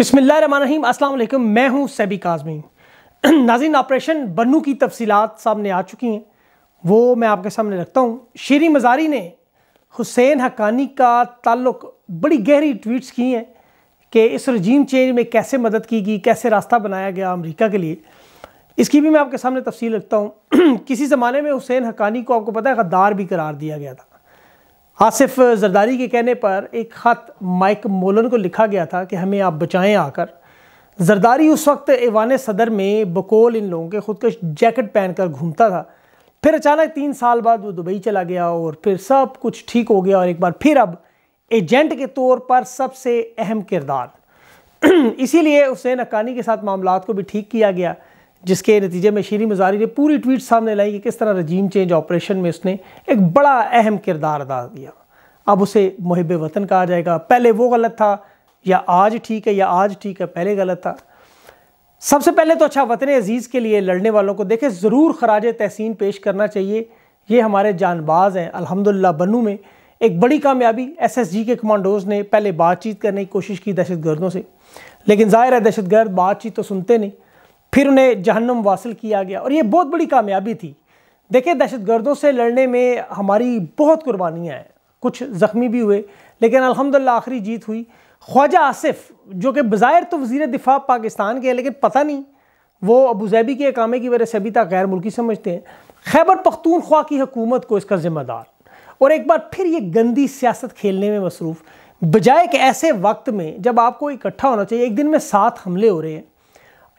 बसमीम अल्लाम मैं हूँ सैबी काजमी नाजिन ऑपरेशन बन्नू की तफसीलात सामने आ चुकी हैं वो मैं आपके सामने रखता हूँ शीरी मज़ारी ने हुसैन हकानी का ताल्लुक बड़ी गहरी ट्वीट्स की हैं कि इस रजीम चेंज में कैसे मदद की गई कैसे रास्ता बनाया गया अमरीका के लिए इसकी भी मैं आपके सामने तफसील रखता हूँ किसी ज़माने में हुसैन हकानी को आपको पता है गद्दार भी करार दिया गया था आसिफ जरदारी के कहने पर एक ख़त माइक मोलन को लिखा गया था कि हमें आप बचाएं आकर जरदारी उस वक्त ऐवान सदर में बकोल इन लोगों के खुदकश जैकेट पहनकर घूमता था फिर अचानक तीन साल बाद वो दुबई चला गया और फिर सब कुछ ठीक हो गया और एक बार फिर अब एजेंट के तौर पर सबसे अहम किरदार इसीलिए उसे नकानी के साथ मामला को भी ठीक किया गया जिसके नतीजे में शीरी मजारी ने पूरी ट्वीट सामने लाई कि किस तरह रजीम चेंज ऑपरेशन में उसने एक बड़ा अहम किरदार अदा किया अब उसे मुहब वतन कहा जाएगा पहले वो गलत था या आज ठीक है या आज ठीक है पहले गलत था सबसे पहले तो अच्छा वतन अजीज़ के लिए लड़ने वालों को देखे ज़रूर खराज तहसीन पेश करना चाहिए ये हमारे जानबाज हैं अलहमदिल्ला बनू में एक बड़ी कामयाबी एसएसजी के कमांडोज ने पहले बातचीत करने की कोशिश की दहशत गर्दों से लेकिन ज़ाहिर है दहशत गर्द बातचीत तो सुनते नहीं फिर उन्हें जहन्नम वासिल किया गया और ये बहुत बड़ी कामयाबी थी देखिए दहशतगर्दों से लड़ने में हमारी बहुत कुर्बानियाँ हैं कुछ ज़ख्मी भी हुए लेकिन अलहमदिल्ला आखिरी जीत हुई ख्वाजा आसिफ जो कि बज़ाहिर तो वज़ी दिफा पाकिस्तान के हैं लेकिन पता नहीं वो अबू के अकामे की वजह से अभी तक गैर मुल्की समझते हैं खैबर पख्तूनख्वा की हकूमत को इसका ज़िम्मेदार और एक बार फिर ये गंदी सियासत खेलने में मसरूफ़ बजाय एक ऐसे वक्त में जब आपको इकट्ठा होना चाहिए एक दिन में सात हमले हो रहे हैं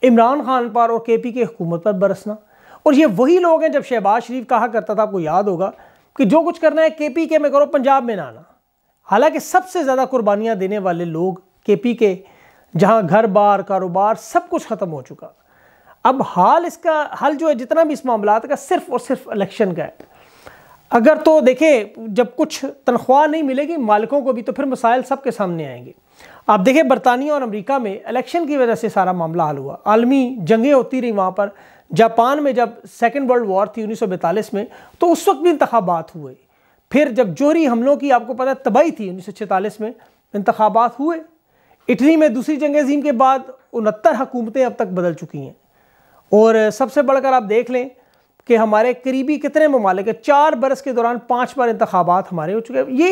इमरान खान पर और के पी के हुकूमत पर बरसना और ये वही लोग हैं जब शहबाज शरीफ कहा करता था आपको याद होगा कि जो कुछ करना है के पी के में करो पंजाब में ना आना हालांकि सबसे ज़्यादा कुर्बानियाँ देने वाले लोग के पी के जहाँ घर बार कारोबार सब कुछ ख़त्म हो चुका अब हाल इसका हल जो है जितना भी इस मामला का सिर्फ और सिर्फ इलेक्शन का है अगर तो देखें जब कुछ तनख्वाह नहीं मिलेगी मालिकों को भी तो फिर मसाइल सबके सामने आएंगे आप देखें बरतानिया और अमेरिका में इलेक्शन की वजह से सारा मामला हल हुआ आलमी जंगें होती रहीं वहाँ पर जापान में जब सेकेंड वर्ल्ड वॉर थी उन्नीस में तो उस वक्त भी इंतबात हुए फिर जब जोहरी हमलों की आपको पता तबाही थी उन्नीस में इंतबात हुए इटली में दूसरी जंग अजीम के बाद उनहत्तर हकूमतें अब तक बदल चुकी हैं और सबसे बढ़कर आप देख लें कि हमारे करीबी कितने ममालिक चार बरस के दौरान पाँच बार इंतबात हमारे हो चुके हैं ये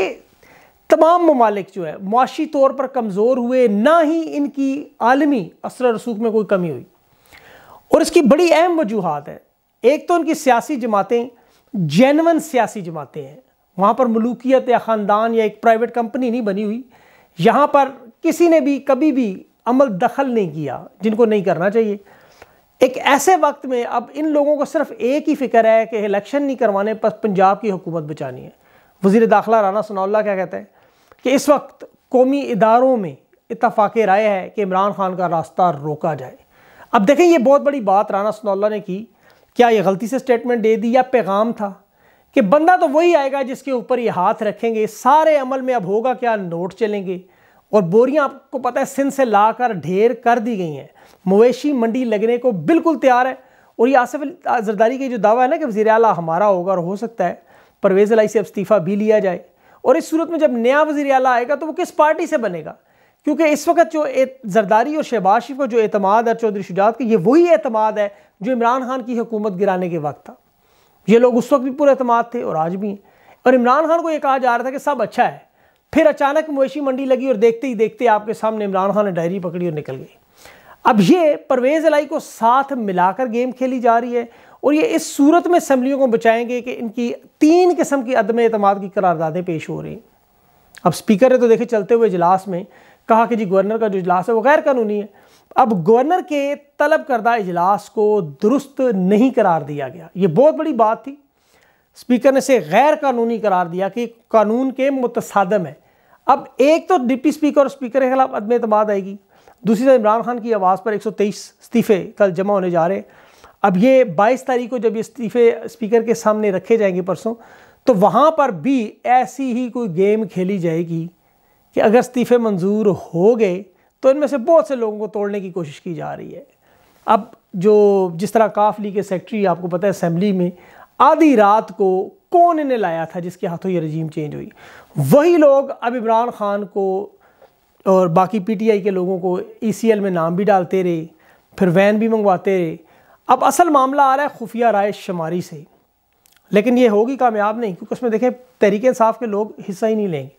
तमाम ममालिक जो है मुआशी तौर पर कमज़ोर हुए ना ही इनकी आलमी असर रसूख में कोई कमी हुई और इसकी बड़ी अहम वजूहत है एक तो उनकी सियासी जमातें जैनवन सियासी जमातें हैं वहाँ पर मलूकियत या ख़ानदान या एक प्राइवेट कंपनी नहीं बनी हुई यहाँ पर किसी ने भी कभी भी अमल दखल नहीं किया जिनको नहीं करना चाहिए एक ऐसे वक्त में अब इन लोगों को सिर्फ एक ही फिक्र है कि इलेक्शन नहीं करवाने पर पंजाब की हुकूमत बचानी है वज़ी दाखिला राना सनाउल्ला क्या कहते हैं कि इस वक्त कौमी इदारों में इतफाक़ राय है कि इमरान खान का रास्ता रोका जाए अब देखें ये बहुत बड़ी बात राना सल्ला ने की क्या ये गलती से स्टेटमेंट दे दी या पैगाम था कि बंदा तो वही आएगा जिसके ऊपर ये हाथ रखेंगे सारे अमल में अब होगा क्या नोट चलेंगे और बोरियां आपको पता है सिंध से ला कर ढेर कर दी गई हैं मवेशी मंडी लगने को बिल्कुल तैयार है और ये आसफ जरदारी की जो दावा है ना कि वजी अला हमारा होगा और हो सकता है परवेज़ लाई से इस्तीफ़ा भी लिया जाए और इस सूरत में जब नया वजीर अला आएगा तो वो किस पार्टी से बनेगा क्योंकि इस वक्त जो जरदारी और शहबाज शरीफ का जो अतमाद है चौधरी शुजात का ये वही अतमाद है जो इमरान खान की हुकूमत गिराने के वक्त था ये लोग उस वक्त भी पूरे अतमाद थे और आज भी हैं और इमरान खान को ये कहा जा रहा था कि सब अच्छा है फिर अचानक मवेशी मंडी लगी और देखते ही देखते आपके सामने इमरान खान ने डायरी पकड़ी और निकल गई अब ये परवेज़ अलाई को साथ मिलाकर गेम खेली जा रही है और ये इस सूरत में असम्बलियों को बचाएंगे कि इनकी तीन किस्म की अदम अतमाद की करारदादें पेश हो रही अब स्पीकर ने तो देखे चलते हुए इजलास में कहा कि जी गवर्नर का जो इजलास है वो गैर कानूनी है अब गवर्नर के तलब करदा इजलास को दुरुस्त नहीं करार दिया गया ये बहुत बड़ी बात थी स्पीकर ने इसे गैर कानूनी करार दिया कि कानून के मुतसादम है अब एक तो डिप्टी स्पीकर और स्पीकर के खिलाफ अदम अतमाद आएगी दूसरी तरफ इमरान खान की आवाज़ पर एक सौ तेईस इस्तीफ़े कल जमा होने जा रहे हैं अब ये 22 तारीख को जब इस्तीफे स्पीकर के सामने रखे जाएंगे परसों तो वहाँ पर भी ऐसी ही कोई गेम खेली जाएगी कि अगर इस्तीफे मंजूर हो गए तो इनमें से बहुत से लोगों को तोड़ने की कोशिश की जा रही है अब जो जिस तरह काफ लीग के सेक्रेटरी आपको पता है असम्बली में आधी रात को कौन इन्हें लाया था जिसके हाथों ये रजीम चेंज हुई वही लोग अब इमरान खान को और बाकी पीटीआई के लोगों को ईसीएल e में नाम भी डालते रहे फिर वैन भी मंगवाते रहे अब असल मामला आ रहा है खुफिया राय शुमारी से लेकिन ये होगी कामयाब नहीं क्योंकि उसमें देखें तहरीक साफ के लोग हिस्सा ही नहीं लेंगे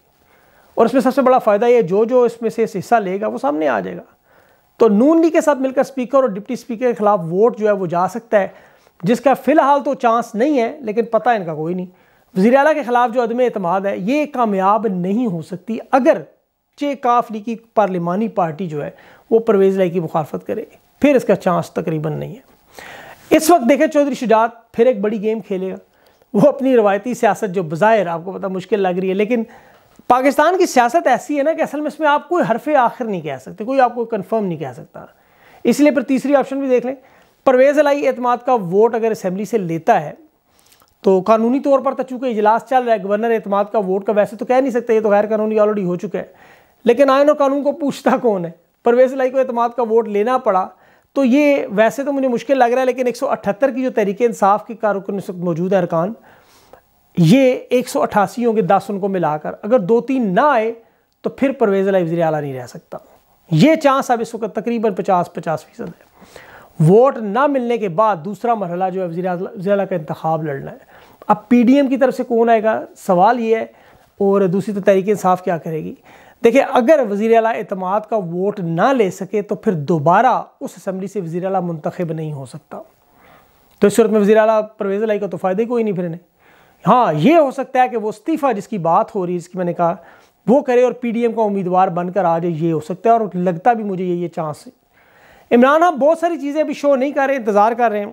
और उसमें सबसे बड़ा फ़ायदा ये जो जो इसमें से हिस्सा लेगा वो सामने आ जाएगा तो नून ली के साथ मिलकर स्पीकर और डिप्टी स्पीकर के खिलाफ वोट जो है वो जा सकता है जिसका फ़िलहाल तो चांस नहीं है लेकिन पता इनका कोई नहीं वजी अला के ख़िलाफ़ जो अदम अतमाद है ये कामयाब नहीं हो सकती अगर चे ली की पार्लिमानी पार्टी जो है वो परवेज़ लाई की मुखालफत करे फिर इसका चांस तकरीबन नहीं है इस वक्त देखें चौधरी शुजात फिर एक बड़ी गेम खेलेगा वो अपनी रवायती सियासत जो बज़ाहिर आपको पता मुश्किल लग रही है लेकिन पाकिस्तान की सियासत ऐसी है ना कि असल में इसमें आप कोई हरफे आखिर नहीं कह सकते कोई आपको कन्फर्म नहीं कह सकता इसलिए फिर तीसरी ऑप्शन भी देख लें परवेज़ अलाई अतमाद का वोट अगर असम्बली से लेता है तो कानूनी तौर पर तो चूँकि इजलास चल रहा है गवर्नर अतमाद का वोट का वैसे तो कह नहीं सकते ये तो गैर कानूनी ऑलरेडी हो चुका है लेकिन आयन और कानून को पूछता कौन है परवेज़ अलाई को अतमाद का वोट लेना पड़ा तो ये वैसे तो मुझे मुश्किल लग रहा है लेकिन 178 की जो तहरीक इंसाफ के कारकुन इस वक्त मौजूद है अरकान ये एक सौ अट्ठासी होंगे दस उनको मिलाकर अगर दो तीन ना आए तो फिर परवेज़ अला वजी अला नहीं रह सकता ये चांस अब इस वक्त तकरीबन पचास पचास फीसद है वोट ना मिलने के बाद दूसरा मरहला जो है वजी अला का इंतब लड़ना है अब पी डी एम की तरफ से कौन आएगा सवाल ये है और दूसरी तो तहरीक इंसाफ क्या करेगी देखिए अगर वजीर अला अतमाद का वोट ना ले सके तो फिर दोबारा उस असम्बली से वजी अला मंतखब नहीं हो सकता तो इस सूरत में वजी अला परवेज लाई का तो फ़ायदे कोई नहीं फिर इन्हें हाँ ये हो सकता है कि वो इस्तीफ़ा जिसकी बात हो रही है जिसकी मैंने कहा वो करे और पी डी एम का उम्मीदवार बनकर आ जाए ये हो सकता है और लगता भी मुझे ये ये चांस है इमरान आप बहुत सारी चीज़ें अभी शो नहीं कर रहे इंतज़ार कर रहे हैं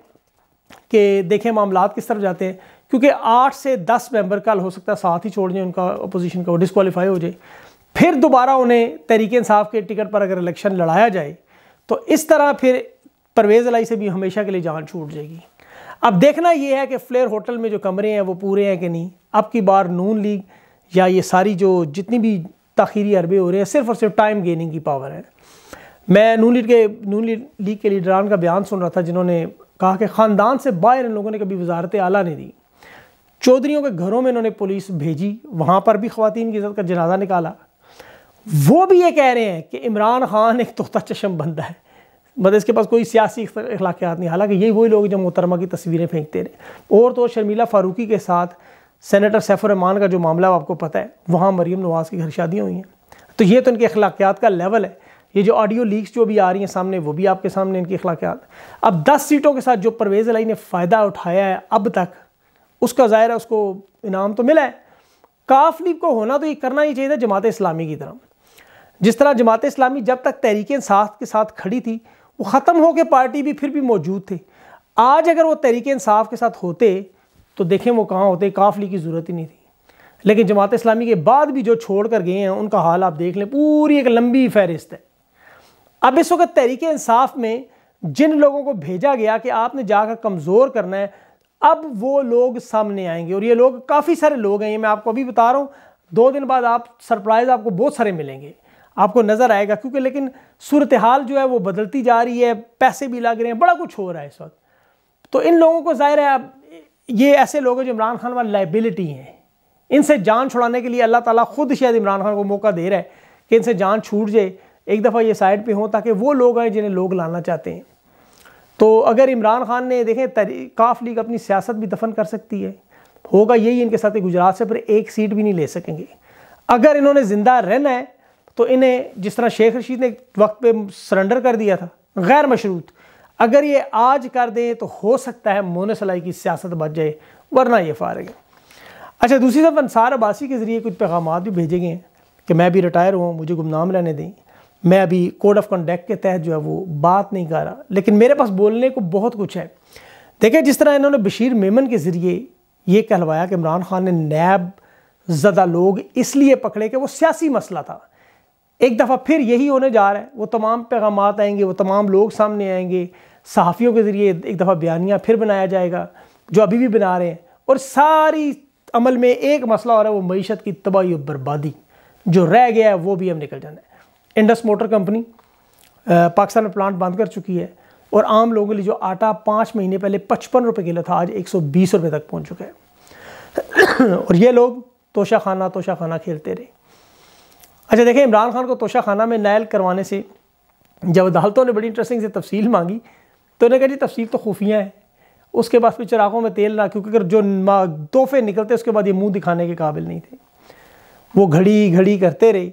कि देखें मामला किस तरफ जाते हैं क्योंकि आठ से दस मेंबर कल हो सकता है साथ ही छोड़ जाए उनका अपोजिशन का वो डिसकवालीफाई हो जाए फिर दोबारा उन्हें तहरीक इंसाफ के टिकट पर अगर इलेक्शन लड़ाया जाए तो इस तरह फिर परवेज़ अलाई से भी हमेशा के लिए जान छूट जाएगी अब देखना यह है कि फ्लेयर होटल में जो कमरे हैं वो पूरे हैं कि नहीं अब की बार नून लीग या ये सारी जो जितनी भी तखीरी अरबे हो रहे हैं सिर्फ और सिर्फ टाइम गेनिंग की पावर है मैं नून लीग के नून लीग के लीडरान का बयान सुन रहा था जिन्होंने कहा कि ख़ानदान से बाहर इन लोगों ने कभी वजारत आला नहीं दी चौधरीों के घरों में इन्होंने पुलिस भेजी वहाँ पर भी खुवान की इज्जत का जनाजा निकाला वो भी ये कह रहे हैं कि इमरान खान एक तोता चशम बंदा है मतलब इसके पास कोई सियासी अखलाकियात नहीं हालांकि यही वही लोग जो मोहतरमा की तस्वीरें फेंकते रहे और तो शर्मीला फारूकी के साथ सेनेटर सैफुररहमान का जो मामला आपको पता है वहाँ मरीम नवाज़ की घर शादियाँ हुई हैं तो ये तो इनके अखलाकियात का लेवल है ये जो ऑडियो लीक्स जो भी आ रही हैं सामने वो भी आपके सामने इनकी अखलाकियात अब दस सीटों के साथ जो परवेज़ अली ने फ़ायदा उठाया है अब तक उसका ज़ाहिर है उसको इनाम तो मिला है काफ लीग को होना तो ये करना ही चाहिए था जमात इस्लामी की तरह जिस तरह जमात इस्लामी जब तक तहरीक इंसाफ के साथ खड़ी थी वो ख़त्म होकर पार्टी भी फिर भी मौजूद थे आज अगर वो तहरीक इंसाफ के साथ होते तो देखें वो कहाँ होते काफली की ज़रूरत ही नहीं थी लेकिन जमात इस्लामी के बाद भी जो छोड़ कर गए हैं उनका हाल आप देख लें पूरी एक लंबी फहरिस्त है अब इस वक्त तहरीक इंसाफ में जिन लोगों को भेजा गया कि आपने जाकर कमज़ोर करना है अब वो लोग सामने आएंगे और ये लोग काफ़ी सारे लोग हैं ये मैं आपको अभी बता रहा हूँ दो दिन बाद आप सरप्राइज़ आपको बहुत सारे मिलेंगे आपको नज़र आएगा क्योंकि लेकिन सूरत हाल जो है वो बदलती जा रही है पैसे भी लग रहे हैं बड़ा कुछ हो रहा है इस वक्त तो इन लोगों को ज़ाहिर है ये ऐसे लोग हैं जो इमरान खान वाली लाइबिलिटी हैं इनसे जान छुड़ाने के लिए अल्लाह ताला खुद शायद इमरान खान को मौका दे रहा है कि इनसे जान छूट जाए एक दफ़ा ये साइड पे हों ताकि वो लोग आए जिन्हें लोग लाना चाहते हैं तो अगर इमरान खान ने देखें काफ लीग अपनी सियासत भी दफन कर सकती है होगा यही इनके साथ गुजरात से पर एक सीट भी नहीं ले सकेंगे अगर इन्होंने ज़िंदा रहना है तो इन्हें जिस तरह शेख रशीद ने वक्त पे सरेंडर कर दिया था गैर मशरूत अगर ये आज कर दें तो हो सकता है मोन सलाई की सियासत बच जाए वरना ये फारग है अच्छा दूसरी तरफ अनसार अबासी के ज़रिए कुछ पैगाम भी भेजे गए हैं कि मैं भी रिटायर हुआ मुझे गुमनाम रहने दें मैं अभी कोड ऑफ कंडक्ट के तहत जो है वो बात नहीं कर रहा लेकिन मेरे पास बोलने को बहुत कुछ है देखिए जिस तरह इन्होंने बशीर मेमन के ज़रिए ये कहलवाया कि इमरान खान ने नैब ज़दा लोग इसलिए पकड़े कि वो सियासी मसला था एक दफ़ा फिर यही होने जा रहा है वो तमाम पैगाम आएंगे वो तमाम लोग सामने आएंगे सहाफ़ियों के ज़रिए एक दफ़ा बयानियाँ फिर बनाया जाएगा जो अभी भी बना रहे हैं और सारी अमल में एक मसला हो रहा है वो मीशत की तबाही और बर्बादी जो रह गया है वो भी हम निकल जाना है इंडस मोटर कंपनी पाकिस्तान में प्लांट बंद कर चुकी है और आम लोगों के लिए जो आटा पाँच महीने पहले पचपन रुपये किलो था आज एक सौ बीस रुपये तक पहुँच चुका है और ये लोग तोशा खाना तोशा खाना खेलते रहे अच्छा देखें इमरान खान को तोशा खाना में नायल करवाने से जब अदालतों ने बड़ी इंटरेस्टिंग से तफसील मांगी तो उन्होंने कहा जी तफसील तो खुफिया है उसके बाद फिर चिरागों में तेल ना क्योंकि अगर जो तोहफे निकलते उसके बाद ये मुंह दिखाने के काबिल नहीं थे वो घड़ी घड़ी करते रहे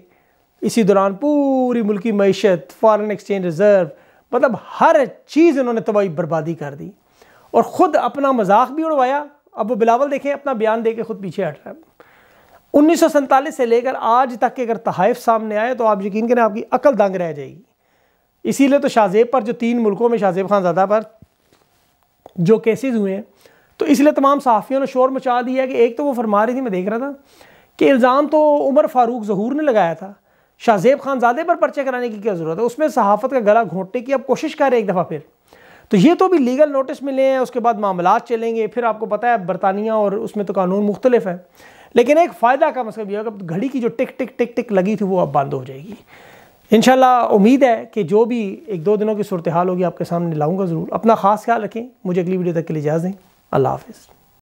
इसी दौरान पूरी मुल्की मीशत फ़ारन एक्सचेंज रिज़र्व मतलब हर चीज़ उन्होंने तबाही बर्बादी कर दी और ख़ुद अपना मजाक भी उड़वाया अब वो बिलावल देखें अपना बयान दे के ख़ुद पीछे हट रहा है उन्नीस से लेकर आज तक के अगर तहफ़ सामने आए तो आप यकीन करें आपकी अकल दंग रह जाएगी इसीलिए तो शाहजेब पर जो तीन मुल्कों में शाहजेब खान ज्यादा पर जो केसेस हुए हैं तो इसलिए तमाम सहाफ़ियों ने शोर मचा दिया है कि एक तो वो फरमा रही थी मैं देख रहा था कि इल्ज़ाम तो उमर फारूक जहूर ने लगाया था शाहजेब खान ज्यादा पर पर्चे कराने की क्या ज़रूरत है उसमें सहाफ़त का गला घोंटने की अब कोशिश कर रहे एक दफ़ा फिर तो ये तो भी लीगल नोटिस मिले हैं उसके बाद मामला चलेंगे फिर आपको पता है बरतानिया और उसमें तो कानून मुख्तलिफ है लेकिन एक फ़ायदा का मतलब यह होगा घड़ी की जो टिक टिक टिक टिक लगी थी वो अब बंद हो जाएगी इन उम्मीद है कि जो भी एक दो दिनों की सूरत हाल होगी आपके सामने लाऊंगा ज़रूर अपना खास ख्याल रखें मुझे अगली वीडियो तक के लिए इजाज़ दें अल्लाह हाफिज़